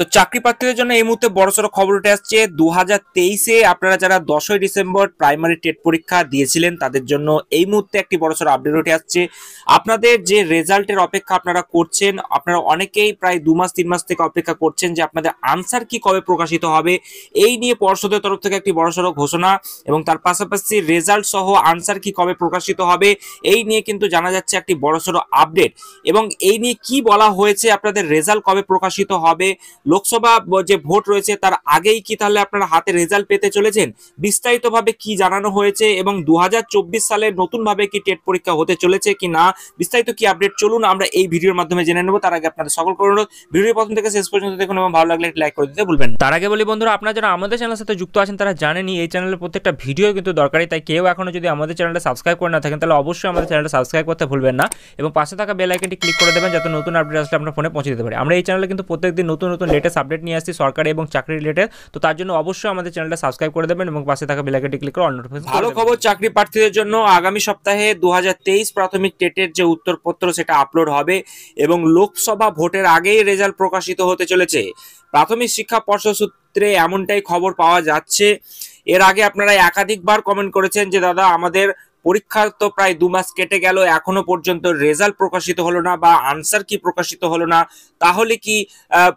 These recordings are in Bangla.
তো চাকরি প্রার্থীদের জন্য এই মুহূর্তে বড়সড় খবর উঠে আসছে দু হাজার তেইশে আপনারা যারা দশই ডিসেম্বর প্রাইমারি টেট পরীক্ষা দিয়েছিলেন তাদের জন্য এই মুহূর্তে একটি বড়সড় আপডেট উঠে আসছে আপনাদের যে রেজাল্টের অপেক্ষা আপনারা করছেন আপনারা অনেকেই প্রায় দু মাস তিন মাস থেকে অপেক্ষা করছেন যে আপনাদের আনসার কি কবে প্রকাশিত হবে এই নিয়ে পর্ষদের তরফ থেকে একটি বড় সড়ো ঘোষণা এবং তার পাশাপাশি রেজাল্ট সহ আনসার কি কবে প্রকাশিত হবে এই নিয়ে কিন্তু জানা যাচ্ছে একটি বড় সড়ো আপডেট এবং এই নিয়ে কি বলা হয়েছে আপনাদের রেজাল্ট কবে প্রকাশিত হবে লোকসভা যে ভোট রয়েছে তার আগেই কি তাহলে আপনারা হাতে রেজাল্ট পেতে চলেছেন বিস্তারিতভাবে কি জানানো হয়েছে এবং দু সালে নতুনভাবে কি টেট পরীক্ষা হতে চলেছে কি না বিস্তারিত কি আপডেট চলুন আমরা এই ভিডিওর মাধ্যমে জেনে নেব তার আগে আপনাদের সকল অনুরোধ ভিডিও প্রথম থেকে শেষ পর্যন্ত দেখুন এবং ভালো লাগলে লাইক করে দিতে ভুলবেন তার আগে বলি বন্ধুরা আপনারা যারা আমাদের চ্যানেলের সাথে যুক্ত আছেন তারা জানেনি এই চ্যানেলের প্রত্যেকটা ভিডিও কিন্তু দরকারি তাই কেউ এখনো যদি আমাদের চ্যানেলটা সাবস্ক্রাইব করে না থাকেন তাহলে অবশ্যই আমাদের চ্যানেলটা সাবস্ক্রাইব করতে ভুলবেন না এবং পাশে থাকা বেল আইকনটি ক্লিক করে দেবেন যাতে নতুন আপডেট আসলে আপনার ফোনে পৌঁছে দিতে পারে আমরা এই চ্যানেলে কিন্তু প্রত্যেকদিন নতুন নতুন লেটেস্ট আপডেট নিয়ে আসছি সরকারি এবং চাকরি রিলেটেড তো তার জন্য অবশ্যই আমাদের চ্যানেলটা সাবস্ক্রাইব করে দেবেন এবং পাশে থাকা বেলাকেটি ক্লিক করে অল নোটিফিকেশন ভালো খবর চাকরি প্রার্থীদের জন্য আগামী সপ্তাহে দু প্রাথমিক টেটের যে উত্তরপত্র সেটা আপলোড হবে এবং লোকসভা ভোটের আগেই রেজাল্ট প্রকাশিত হতে চলেছে প্রাথমিক শিক্ষা পর্ষদ সূত্রে এমনটাই খবর পাওয়া যাচ্ছে এর আগে আপনারা একাধিকবার কমেন্ট করেছেন যে দাদা আমাদের পরীক্ষার তো প্রায় দু মাস কেটে গেল এখনো পর্যন্ত রেজাল্ট প্রকাশিত হলো না বা আনসার কি প্রকাশিত হলো না তাহলে কি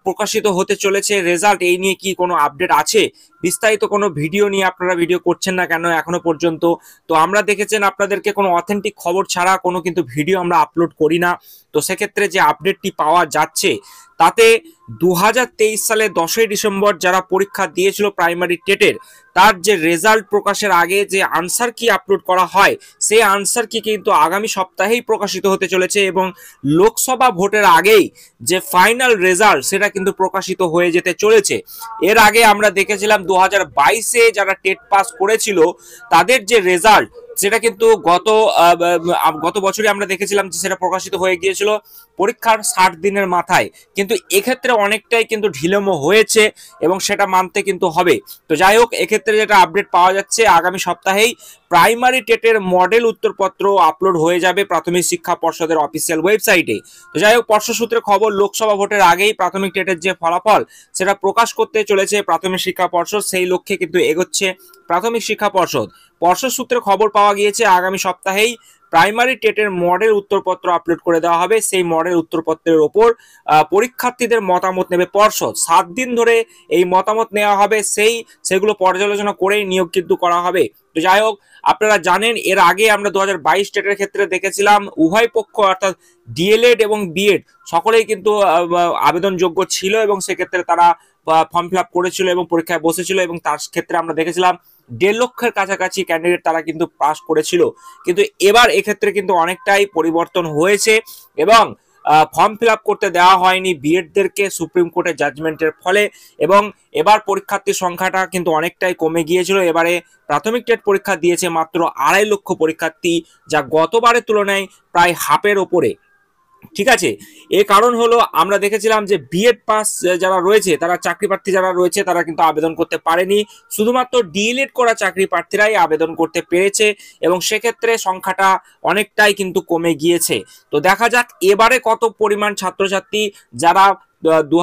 প্রকাশিত হতে চলেছে রেজাল্ট এই নিয়ে কি কোনো আপডেট আছে বিস্তারিত কোনো ভিডিও নিয়ে আপনারা ভিডিও করছেন না কেন এখনো পর্যন্ত তো আমরা দেখেছেন আপনাদেরকে কোনো অথেন্টিক খবর ছাড়া কোনো কিন্তু ভিডিও আমরা আপলোড করি না তো সেক্ষেত্রে যে আপডেটটি পাওয়া যাচ্ছে তাতে দু সালে দশই ডিসেম্বর যারা পরীক্ষা দিয়েছিল প্রাইমারি টেটের তার যে রেজাল্ট প্রকাশের আগে যে আনসার কি আপলোড করা হয় সেই আনসার কি কিন্তু আগামী সপ্তাহেই প্রকাশিত হতে চলেছে এবং লোকসভা ভোটের আগেই যে ফাইনাল রেজাল্ট সেটা কিন্তু প্রকাশিত হয়ে যেতে চলেছে এর আগে আমরা দেখেছিলাম দু হাজার যারা টেট পাস করেছিল তাদের যে রেজাল্ট যেটা কিন্তু গত গত বছরই আমরা দেখেছিলাম যে সেটা প্রকাশিত হয়ে গিয়েছিল পরীক্ষার ষাট দিনের মাথায় কিন্তু এক্ষেত্রে অনেকটাই কিন্তু ঢিলেমো হয়েছে এবং সেটা মানতে কিন্তু হবে তো যাই হোক এক্ষেত্রে যেটা আপডেট পাওয়া যাচ্ছে আগামী সপ্তাহেই প্রাইমারি টেটের মডেল উত্তরপত্র আপলোড হয়ে যাবে প্রাথমিক শিক্ষা পর্ষদের অফিসিয়াল ওয়েবসাইটে তো যাই হোক পর্ষদ সূত্রে খবর লোকসভা ভোটের আগেই প্রাথমিক টেটের যে ফলাফল সেটা প্রকাশ করতে চলেছে প্রাথমিক শিক্ষা পর্ষদ সেই লক্ষ্যে কিন্তু এগোচ্ছে প্রাথমিক শিক্ষা পর্ষদ পর্ষদ সূত্রে খবর পাওয়া গিয়েছে আগামী সপ্তাহেই প্রাইমারি টেটের মডেল উত্তরপত্র আপলোড করে দেওয়া হবে সেই মডেল উত্তরপত্রের ওপর পরীক্ষার্থীদের মতামত নেবে পর্ষদ সাত দিন ধরে এই মতামত নেওয়া হবে সেই সেগুলো পর্যালোচনা করেই নিয়োগ কিন্তু করা হবে তো যাই হোক আপনারা জানেন এর আগে আমরা দু হাজার বাইশ টেটের ক্ষেত্রে দেখেছিলাম উভয় পক্ষ অর্থাৎ ডিএলএড এবং বিএড সকলেই কিন্তু আবেদনযোগ্য ছিল এবং সেক্ষেত্রে তারা ফর্ম ফিল করেছিল এবং পরীক্ষায় বসেছিল এবং তার ক্ষেত্রে আমরা দেখেছিলাম দেড় লক্ষের কাছাকাছি ক্যান্ডিডেট তারা কিন্তু পাস করেছিল কিন্তু এবার এক্ষেত্রে কিন্তু অনেকটাই পরিবর্তন হয়েছে এবং ফর্ম ফিল করতে দেওয়া হয়নি বিএডদেরকে সুপ্রিম কোর্টের জাজমেন্টের ফলে এবং এবার পরীক্ষার্থীর সংখ্যাটা কিন্তু অনেকটাই কমে গিয়েছিল এবারে প্রাথমিক টেট পরীক্ষা দিয়েছে মাত্র আড়াই লক্ষ পরীক্ষার্থী যা গতবারের তুলনায় প্রায় হাফের ওপরে ঠিক আছে এ কারণ হলো আমরা দেখেছিলাম যে বিএড পাস যারা রয়েছে তারা চাকরি প্রার্থী যারা রয়েছে তারা কিন্তু আবেদন করতে পারেনি শুধুমাত্র ডিএলএড করা চাকরি প্রার্থীরাই আবেদন করতে পেরেছে এবং সেক্ষেত্রে সংখ্যাটা অনেকটাই কিন্তু কমে গিয়েছে তো দেখা যাক এবারে কত পরিমাণ ছাত্রছাত্রী যারা দু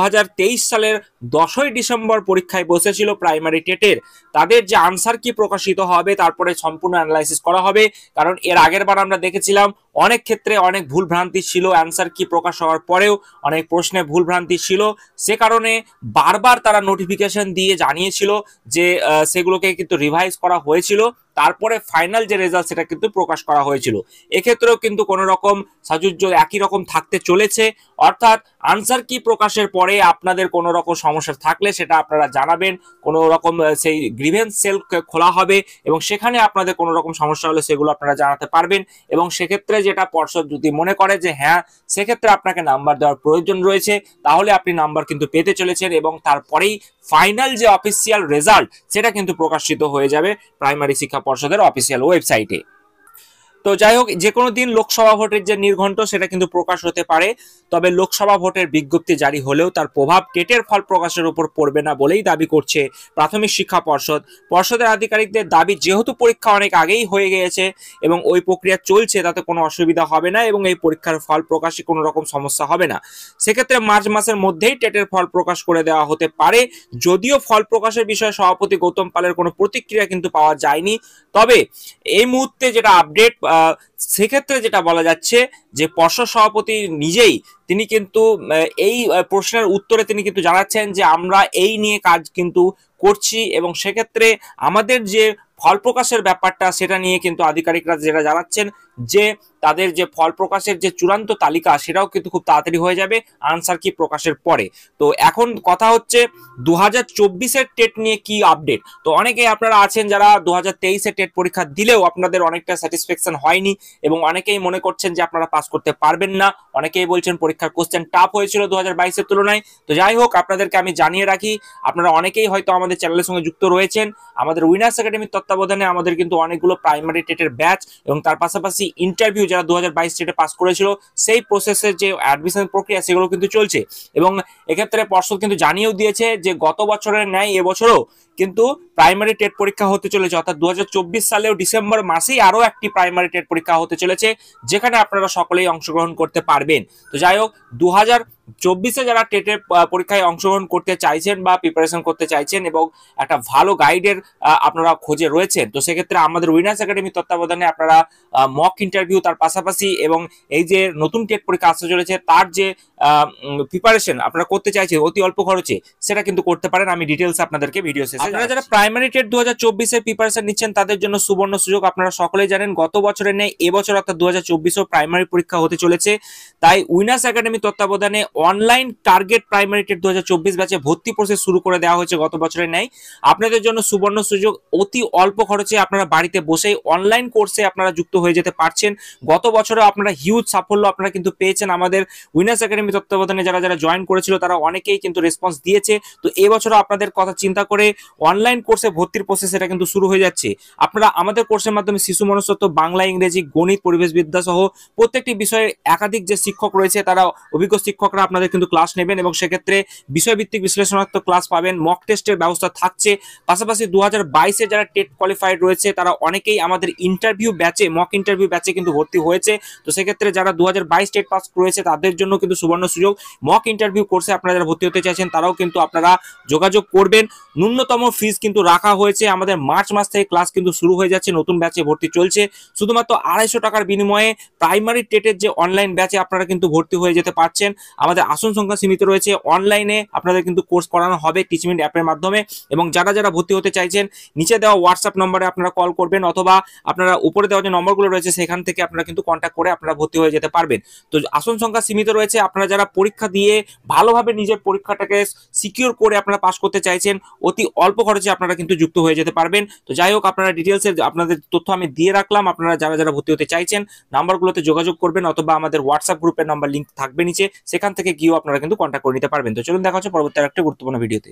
সালের দশই ডিসেম্বর পরীক্ষায় বসেছিল প্রাইমারি টেটের তাদের যে আনসার কি প্রকাশিত হবে তারপরে সম্পূর্ণ অ্যানালাইসিস করা হবে কারণ এর আগের বার আমরা দেখেছিলাম অনেক ক্ষেত্রে অনেক ভুলভ্রান্তি ছিল অ্যান্সার কি প্রকাশ হওয়ার পরেও অনেক প্রশ্নে ভুলভ্রান্তি ছিল সে কারণে বারবার তারা নোটিফিকেশন দিয়ে জানিয়েছিল যে সেগুলোকে কিন্তু রিভাইজ করা হয়েছিল তারপরে ফাইনাল যে রেজাল্ট সেটা কিন্তু প্রকাশ করা হয়েছিল এক্ষেত্রেও কিন্তু কোনো রকম সাজুজ্য একই রকম থাকতে চলেছে অর্থাৎ আনসার কি প্রকাশের পরে আপনাদের কোনো রকম সমস্যা থাকলে সেটা আপনারা জানাবেন কোনো রকম সেই গ্রিভেন্স সেল খোলা হবে এবং সেখানে আপনাদের কোনো রকম সমস্যা হলে সেগুলো আপনারা জানাতে পারবেন এবং সেক্ষেত্রে যেটা পর্ষদ যদি মনে করে যে হ্যাঁ সেক্ষেত্রে আপনাকে নাম্বার দেওয়ার প্রয়োজন রয়েছে তাহলে আপনি নাম্বার কিন্তু পেতে চলেছেন এবং তারপরেই ফাইনাল যে অফিসিয়াল রেজাল্ট সেটা কিন্তু প্রকাশিত হয়ে যাবে প্রাইমারি শিক্ষা পর্ষদের অফিসিয়াল ওয়েবসাইটে তো যাই হোক যে কোনো দিন লোকসভা ভোটের যে নির্ঘণ্ট সেটা কিন্তু প্রকাশ হতে পারে তবে লোকসভা ভোটের বিজ্ঞপ্তি জারি হলেও তার প্রভাব টেটের ফল প্রকাশের উপর পড়বে না বলেই দাবি করছে প্রাথমিক শিক্ষা পর্ষদ পর্ষদের আধিকারিকদের দাবি যেহেতু পরীক্ষা অনেক আগেই হয়ে গিয়েছে এবং ওই প্রক্রিয়া চলছে তাতে কোনো অসুবিধা হবে না এবং এই পরীক্ষার ফল প্রকাশে কোনো রকম সমস্যা হবে না সেক্ষেত্রে মার্চ মাসের মধ্যেই টেটের ফল প্রকাশ করে দেওয়া হতে পারে যদিও ফল প্রকাশের বিষয়ে সভাপতি গৌতম পালের কোনো প্রতিক্রিয়া কিন্তু পাওয়া যায়নি তবে এই মুহূর্তে যেটা আপডেট সেক্ষেত্রে যেটা বলা যাচ্ছে যে পর্ষদ সভাপতি নিজেই তিনি কিন্তু এই প্রশ্নের উত্তরে তিনি কিন্তু জানাচ্ছেন যে আমরা এই নিয়ে কাজ কিন্তু করছি এবং সেক্ষেত্রে আমাদের যে ফল প্রকাশের ব্যাপারটা সেটা নিয়ে কিন্তু আধিকারিকরা যেটা জানাচ্ছেন যে তাদের যে ফল প্রকাশের যে চূড়ান্ত তালিকা সেটাও কিন্তু খুব তাড়াতাড়ি হয়ে যাবে আনসার কি প্রকাশের পরে তো এখন কথা হচ্ছে দু হাজার চব্বিশের টেট নিয়ে কি আপডেট তো অনেকে আপনারা আছেন যারা দু হাজার তেইশে টেট পরীক্ষা দিলেও আপনাদের অনেকটা স্যাটিসফ্যাকশন হয়নি এবং অনেকেই মনে করছেন যে আপনারা পাস করতে পারবেন না অনেকেই বলছেন পরীক্ষার কোশ্চেন টাফ হয়েছিল দু হাজার বাইশের তুলনায় তো যাই হোক আপনাদেরকে আমি জানিয়ে রাখি আপনারা অনেকেই হয়তো আমাদের চ্যানেলের সঙ্গে যুক্ত রয়েছেন আমাদের উইনার্স একাডেমির তত্ত্বাবধানে আমাদের কিন্তু অনেকগুলো প্রাইমারি টেটের ব্যাচ এবং তার পাশাপাশি এসএসসি ইন্টারভিউ যারা দু হাজার বাইশ স্টেটে পাস করেছিল সেই প্রসেসের যে অ্যাডমিশন প্রক্রিয়া সেগুলো কিন্তু চলছে এবং এক্ষেত্রে পর্ষদ কিন্তু জানিয়েও দিয়েছে যে গত বছরের ন্যায় এবছরও কিন্তু প্রাইমারি টেট পরীক্ষা হতে চলেছে অর্থাৎ দু সালেও ডিসেম্বর মাসেই আরও একটি প্রাইমারি টেট পরীক্ষা হতে চলেছে যেখানে আপনারা সকলেই অংশগ্রহণ করতে পারবেন তো যাই হোক দু চব্বিশে যারা টেটের পরীক্ষায় অংশগ্রহণ করতে চাইছেন বা প্রিপারেশন করতে চাইছেন এবং একটা ভালো গাইডের আপনারা খোঁজে রয়েছেন তো সেক্ষেত্রে আমাদের উইনার্স একাডেমি তত্ত্বাবধানে আপনারা মক ইন্টারভিউ তার পাশাপাশি এবং এই যে নতুন টেট পরীক্ষা আসতে চলেছে তার যে প্রিপারেশন আপনারা করতে চাইছেন অতি অল্প খরচে সেটা কিন্তু করতে পারেন আমি ডিটেলস আপনাদেরকে ভিডিও শেষে আপনারা আচ্ছা, যারা প্রাইমারি টেট দু হাজার চব্বিশের প্রিপারেশন নিচ্ছেন তাদের জন্য সুবর্ণ সুযোগ আপনারা সকলেই জানেন গত বছরে নেই এবছর অর্থাৎ দু হাজার চব্বিশেও প্রাইমারি পরীক্ষা হতে চলেছে তাই উইনার্স একাডেমি তত্ত্বাবধানে অনলাইন টার্গেট প্রাইমারি টেট দু হাজার চব্বিশ ব্যাচে ভর্তি প্রসেস শুরু করে দেওয়া হয়েছে গত বছরে নেয় আপনাদের জন্য সুবর্ণ সুযোগ অতি অল্প খরচে আপনারা বাড়িতে বসেই অনলাইন কোর্সে আপনারা যুক্ত হয়ে যেতে পারছেন গত বছরে আপনারা হিউজ সাফল্য আপনারা কিন্তু পেয়েছেন আমাদের উইনার্স একাডেমি ইসলামী তত্ত্বাবধানে যারা যারা জয়েন করেছিল তারা অনেকেই কিন্তু রেসপন্স দিয়েছে তো এবছরও আপনাদের কথা চিন্তা করে অনলাইন কোর্সে ভর্তির প্রসেস এটা কিন্তু শুরু হয়ে যাচ্ছে আপনারা আমাদের কোর্সের মাধ্যমে শিশু মনস্তত্ব বাংলা ইংরেজি গণিত পরিবেশ বিদ্যা সহ প্রত্যেকটি বিষয়ে একাধিক যে শিক্ষক রয়েছে তারা অভিজ্ঞ শিক্ষকরা আপনাদের কিন্তু ক্লাস নেবেন এবং সেক্ষেত্রে বিষয়ভিত্তিক বিশ্লেষণাত্মক ক্লাস পাবেন মক টেস্টের ব্যবস্থা থাকছে পাশাপাশি দু হাজার যারা টেট কোয়ালিফাইড রয়েছে তারা অনেকেই আমাদের ইন্টারভিউ ব্যাচে মক ইন্টারভিউ ব্যাচে কিন্তু ভর্তি হয়েছে তো সেক্ষেত্রে যারা দু হাজার বাইশ টেট পাস রয়েছে তাদের জন্য কিন্তু সুবর্ণ সুবর্ণ সুযোগ মক ইন্টারভিউ কোর্সে আপনারা যারা ভর্তি হতে চাইছেন তারাও কিন্তু আপনারা যোগাযোগ করবেন ন্যূনতম ফিস কিন্তু রাখা হয়েছে আমাদের মার্চ মাস থেকে ক্লাস কিন্তু শুরু হয়ে যাচ্ছে নতুন ব্যাচে ভর্তি চলছে শুধুমাত্র আড়াইশো টাকার বিনিময়ে প্রাইমারি টেটের যে অনলাইন ব্যাচে আপনারা কিন্তু ভর্তি হয়ে যেতে পারছেন আমাদের আসন সংখ্যা সীমিত রয়েছে অনলাইনে আপনাদের কিন্তু কোর্স করানো হবে টিচমেন্ট অ্যাপের মাধ্যমে এবং যারা যারা ভর্তি হতে চাইছেন নিচে দেওয়া হোয়াটসঅ্যাপ নম্বরে আপনারা কল করবেন অথবা আপনারা উপরে দেওয়া যে নম্বরগুলো রয়েছে সেখান থেকে আপনারা কিন্তু কন্ট্যাক্ট করে আপনারা ভর্তি হয়ে যেতে পারবেন তো আসন সংখ্যা সীমিত রয়েছে আপনারা আপনারা যারা পরীক্ষা দিয়ে ভালোভাবে নিজের পরীক্ষাটাকে সিকিওর করে আপনারা পাশ করতে চাইছেন অতি অল্প খরচে আপনারা কিন্তু যুক্ত হয়ে যেতে পারবেন তো যাই হোক আপনারা ডিটেলসের আপনাদের তথ্য আমি দিয়ে রাখলাম আপনারা যারা যারা ভর্তি হতে চাইছেন নাম্বারগুলোতে যোগাযোগ করবেন অথবা আমাদের হোয়াটসঅ্যাপ গ্রুপের নাম্বার লিঙ্ক থাকবে নিচে সেখান থেকে গিয়েও আপনারা কিন্তু কন্ট্যাক্ট করে নিতে পারবেন তো চলুন দেখা হচ্ছে পরবর্তী একটা গুরুত্বপূর্ণ ভিডিওতে